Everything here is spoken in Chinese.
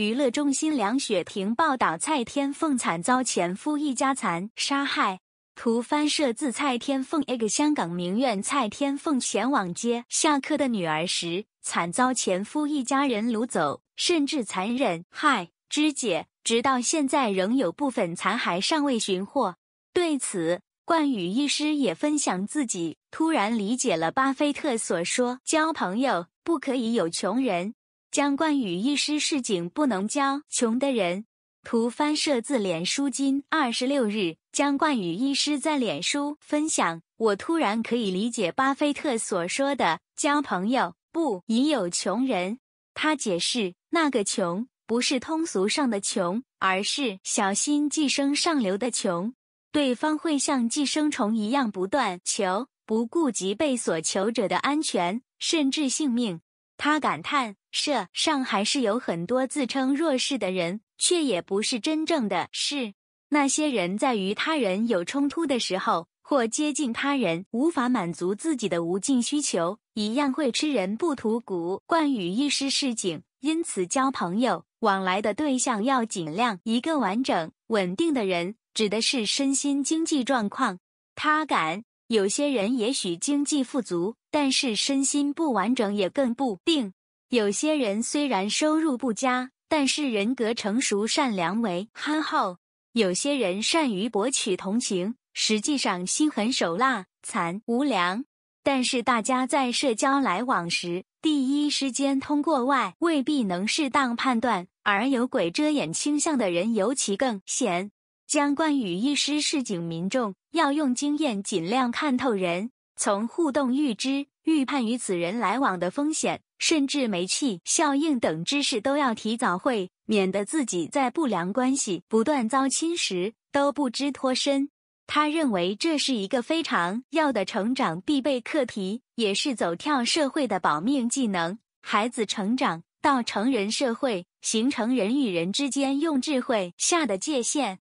娱乐中心梁雪婷报道：蔡天凤惨遭前夫一家残杀害。图翻摄自蔡天凤。香港名媛蔡天凤前往接下课的女儿时，惨遭前夫一家人掳走，甚至残忍害肢解。直到现在，仍有部分残骸尚未寻获。对此，冠宇医师也分享自己突然理解了巴菲特所说：“交朋友不可以有穷人。”将冠宇医师示警：不能交穷的人。图翻摄自脸书。今二十六日，将冠宇医师在脸书分享：“我突然可以理解巴菲特所说的交朋友，不已有穷人。”他解释：“那个穷不是通俗上的穷，而是小心寄生上流的穷。对方会像寄生虫一样不断求，不顾及被所求者的安全甚至性命。”他感叹。社上还是有很多自称弱势的人，却也不是真正的势。那些人在与他人有冲突的时候，或接近他人，无法满足自己的无尽需求，一样会吃人不吐骨，惯与一时市井。因此，交朋友往来的对象要尽量一个完整、稳定的人。指的是身心经济状况。他敢，有些人也许经济富足，但是身心不完整，也更不定。有些人虽然收入不佳，但是人格成熟、善良、为憨厚；有些人善于博取同情，实际上心狠手辣、残无良。但是大家在社交来往时，第一时间通过外未必能适当判断，而有鬼遮眼倾向的人尤其更险。将冠羽一诗市井民众要用经验尽量看透人。从互动预知、预判与此人来往的风险，甚至煤气效应等知识，都要提早会，免得自己在不良关系不断遭侵蚀都不知脱身。他认为这是一个非常要的成长必备课题，也是走跳社会的保命技能。孩子成长到成人社会，形成人与人之间用智慧下的界限。